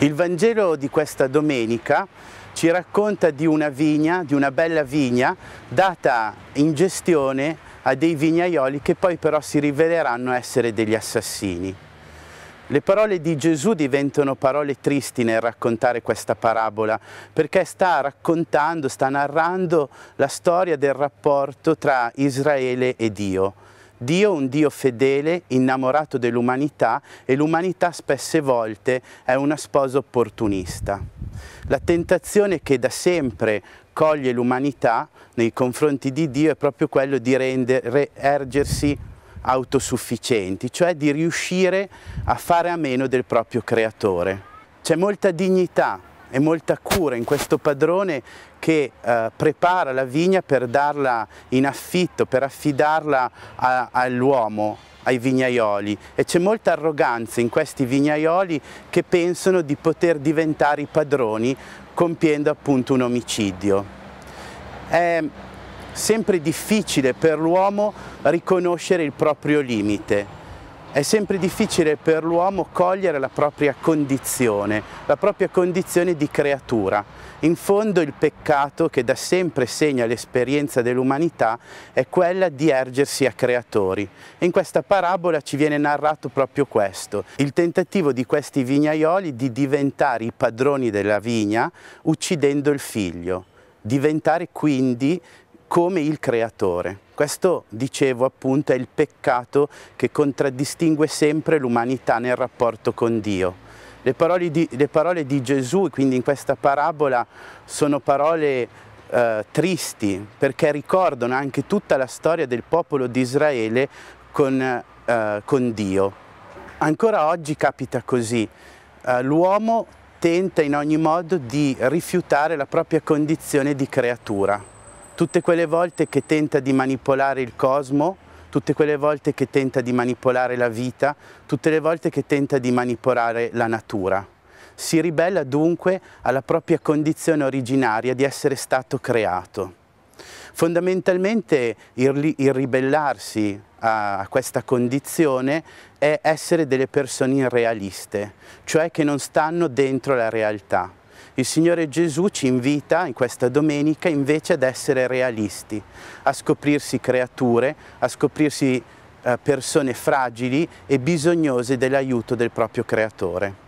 Il Vangelo di questa domenica ci racconta di una vigna, di una bella vigna, data in gestione a dei vignaioli che poi però si riveleranno essere degli assassini. Le parole di Gesù diventano parole tristi nel raccontare questa parabola, perché sta raccontando, sta narrando la storia del rapporto tra Israele e Dio Dio è un Dio fedele, innamorato dell'umanità e l'umanità spesse volte è una sposa opportunista. La tentazione che da sempre coglie l'umanità nei confronti di Dio è proprio quello di rendere, ergersi autosufficienti, cioè di riuscire a fare a meno del proprio creatore. C'è molta dignità e molta cura in questo padrone che eh, prepara la vigna per darla in affitto, per affidarla all'uomo, ai vignaioli e c'è molta arroganza in questi vignaioli che pensano di poter diventare i padroni compiendo appunto un omicidio. È sempre difficile per l'uomo riconoscere il proprio limite è sempre difficile per l'uomo cogliere la propria condizione, la propria condizione di creatura. In fondo il peccato che da sempre segna l'esperienza dell'umanità è quella di ergersi a creatori. in questa parabola ci viene narrato proprio questo, il tentativo di questi vignaioli di diventare i padroni della vigna uccidendo il figlio diventare quindi come il creatore. Questo, dicevo appunto, è il peccato che contraddistingue sempre l'umanità nel rapporto con Dio. Le parole, di, le parole di Gesù, quindi in questa parabola, sono parole eh, tristi perché ricordano anche tutta la storia del popolo di Israele con, eh, con Dio. Ancora oggi capita così. Eh, l'uomo tenta in ogni modo di rifiutare la propria condizione di creatura tutte quelle volte che tenta di manipolare il cosmo, tutte quelle volte che tenta di manipolare la vita, tutte le volte che tenta di manipolare la natura. Si ribella dunque alla propria condizione originaria di essere stato creato. Fondamentalmente il, il ribellarsi a questa condizione è essere delle persone irrealiste, cioè che non stanno dentro la realtà. Il Signore Gesù ci invita in questa domenica invece ad essere realisti, a scoprirsi creature, a scoprirsi eh, persone fragili e bisognose dell'aiuto del proprio creatore.